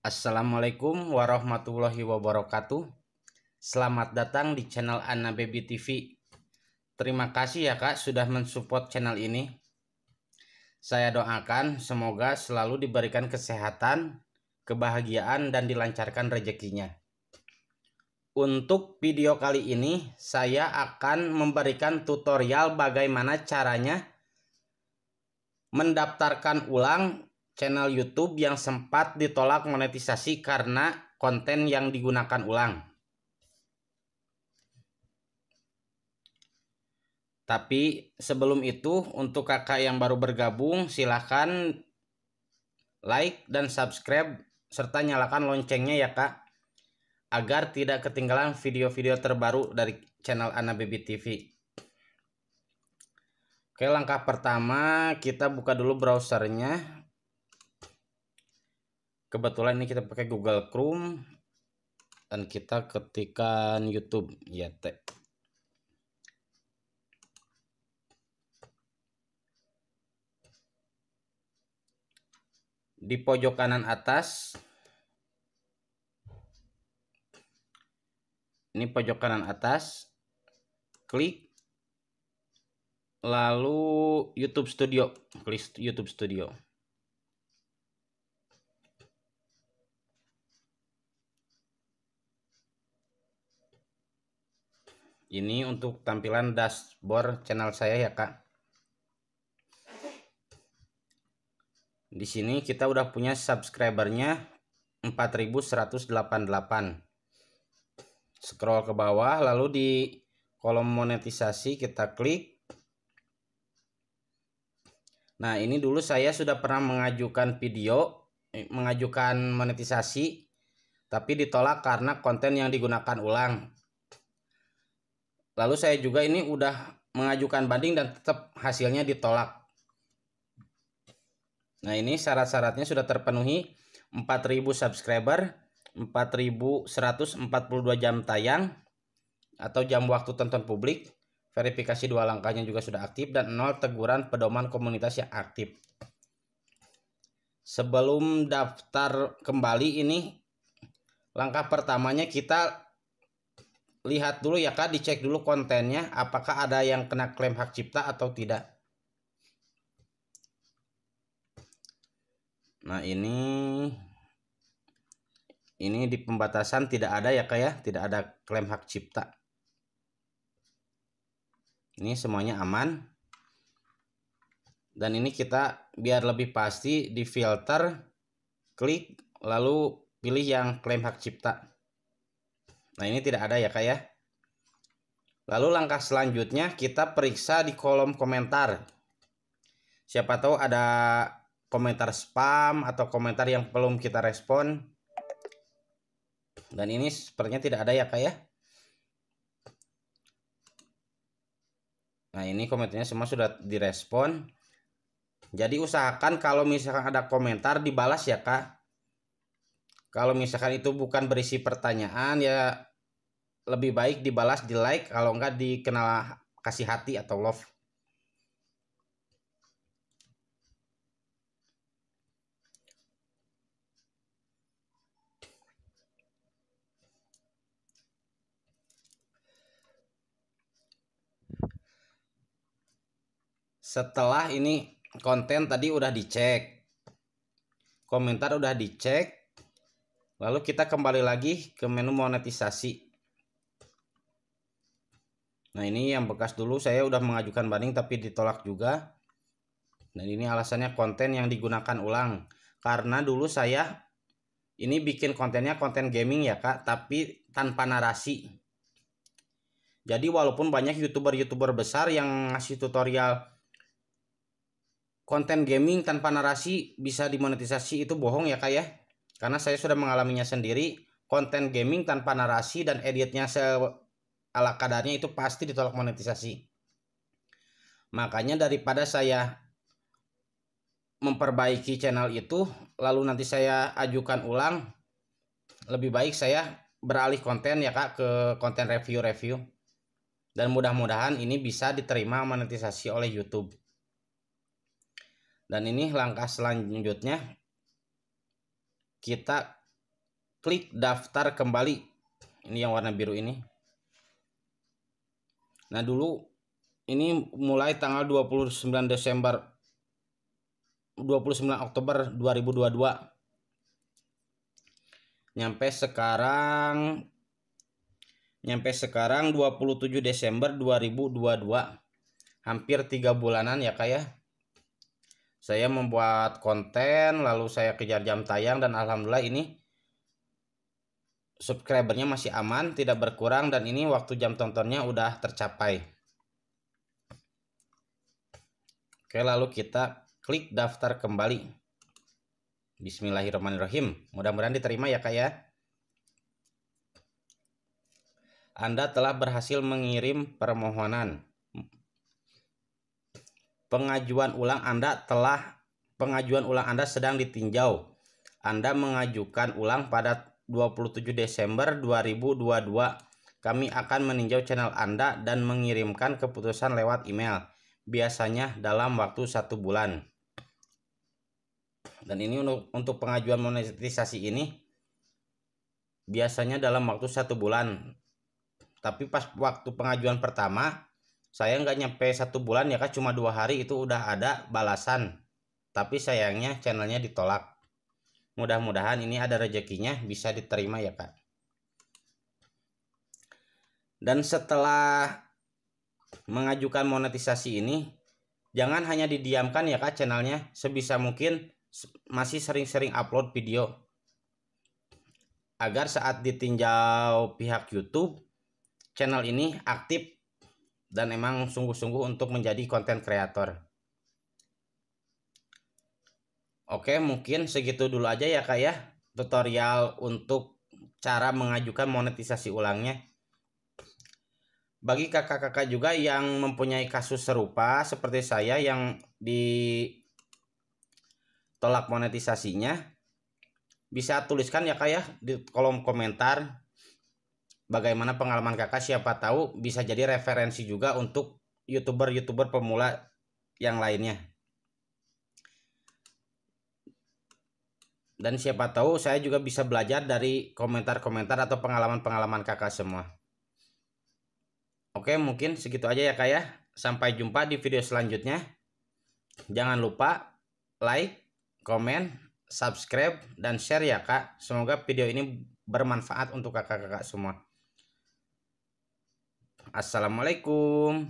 Assalamualaikum warahmatullahi wabarakatuh. Selamat datang di channel Anna Baby TV. Terima kasih ya Kak sudah mensupport channel ini. Saya doakan semoga selalu diberikan kesehatan, kebahagiaan dan dilancarkan rezekinya. Untuk video kali ini saya akan memberikan tutorial bagaimana caranya mendaftarkan ulang channel YouTube yang sempat ditolak monetisasi karena konten yang digunakan ulang. Tapi sebelum itu untuk kakak yang baru bergabung silahkan like dan subscribe serta nyalakan loncengnya ya kak agar tidak ketinggalan video-video terbaru dari channel Ana Baby TV. Oke langkah pertama kita buka dulu browsernya kebetulan ini kita pakai Google Chrome dan kita ketikkan YouTube ya teh di pojok kanan atas ini pojok kanan atas klik lalu YouTube Studio klik YouTube Studio Ini untuk tampilan dashboard channel saya ya kak. Di sini kita udah punya subscribernya 4188. Scroll ke bawah lalu di kolom monetisasi kita klik. Nah ini dulu saya sudah pernah mengajukan video, eh, mengajukan monetisasi tapi ditolak karena konten yang digunakan ulang. Lalu saya juga ini udah mengajukan banding dan tetap hasilnya ditolak. Nah ini syarat-syaratnya sudah terpenuhi 4000 subscriber, 4142 jam tayang atau jam waktu tonton publik, verifikasi dua langkahnya juga sudah aktif dan nol teguran pedoman komunitas yang aktif. Sebelum daftar kembali ini langkah pertamanya kita lihat dulu ya Kak, dicek dulu kontennya apakah ada yang kena klaim hak cipta atau tidak. Nah, ini ini di pembatasan tidak ada ya Kak ya, tidak ada klaim hak cipta. Ini semuanya aman. Dan ini kita biar lebih pasti di filter, klik lalu pilih yang klaim hak cipta. Nah ini tidak ada ya kak ya. Lalu langkah selanjutnya kita periksa di kolom komentar. Siapa tahu ada komentar spam atau komentar yang belum kita respon. Dan ini sepertinya tidak ada ya kak ya. Nah ini komentarnya semua sudah direspon. Jadi usahakan kalau misalkan ada komentar dibalas ya kak. Kalau misalkan itu bukan berisi pertanyaan ya lebih baik dibalas di like kalau enggak dikenal kasih hati atau love. setelah ini konten tadi udah dicek komentar udah dicek Lalu kita kembali lagi ke menu monetisasi. Nah ini yang bekas dulu saya udah mengajukan banding tapi ditolak juga. Dan ini alasannya konten yang digunakan ulang. Karena dulu saya ini bikin kontennya konten gaming ya kak tapi tanpa narasi. Jadi walaupun banyak youtuber-youtuber besar yang ngasih tutorial konten gaming tanpa narasi bisa dimonetisasi itu bohong ya kak ya. Karena saya sudah mengalaminya sendiri, konten gaming tanpa narasi dan editnya se ala kadarnya itu pasti ditolak monetisasi. Makanya daripada saya memperbaiki channel itu, lalu nanti saya ajukan ulang, lebih baik saya beralih konten ya kak ke konten review-review. Dan mudah-mudahan ini bisa diterima monetisasi oleh YouTube. Dan ini langkah selanjutnya kita klik daftar kembali. Ini yang warna biru ini. Nah, dulu ini mulai tanggal 29 Desember 29 Oktober 2022. Nyampe sekarang nyampe sekarang 27 Desember 2022. Hampir tiga bulanan ya, Kak ya saya membuat konten lalu saya kejar jam tayang dan alhamdulillah ini subscribernya masih aman tidak berkurang dan ini waktu jam tontonnya udah tercapai oke lalu kita klik daftar kembali Bismillahirrahmanirrahim mudah-mudahan diterima ya kak ya Anda telah berhasil mengirim permohonan pengajuan ulang Anda telah pengajuan ulang Anda sedang ditinjau. Anda mengajukan ulang pada 27 Desember 2022. Kami akan meninjau channel Anda dan mengirimkan keputusan lewat email, biasanya dalam waktu satu bulan. Dan ini untuk, untuk pengajuan monetisasi ini, biasanya dalam waktu satu bulan. Tapi pas waktu pengajuan pertama, saya nggak nyampe satu bulan ya kak cuma dua hari itu udah ada balasan tapi sayangnya channelnya ditolak mudah-mudahan ini ada rezekinya bisa diterima ya kak dan setelah mengajukan monetisasi ini jangan hanya didiamkan ya kak channelnya sebisa mungkin masih sering-sering upload video agar saat ditinjau pihak YouTube channel ini aktif dan emang sungguh-sungguh untuk menjadi konten kreator. Oke, mungkin segitu dulu aja ya Kak ya tutorial untuk cara mengajukan monetisasi ulangnya. Bagi kakak-kakak juga yang mempunyai kasus serupa seperti saya yang ditolak monetisasinya, bisa tuliskan ya kak ya di kolom komentar bagaimana pengalaman kakak siapa tahu bisa jadi referensi juga untuk youtuber-youtuber pemula yang lainnya. Dan siapa tahu saya juga bisa belajar dari komentar-komentar atau pengalaman-pengalaman kakak semua. Oke mungkin segitu aja ya kak ya. Sampai jumpa di video selanjutnya. Jangan lupa like, komen, subscribe, dan share ya kak. Semoga video ini bermanfaat untuk kakak-kakak semua. Assalamualaikum.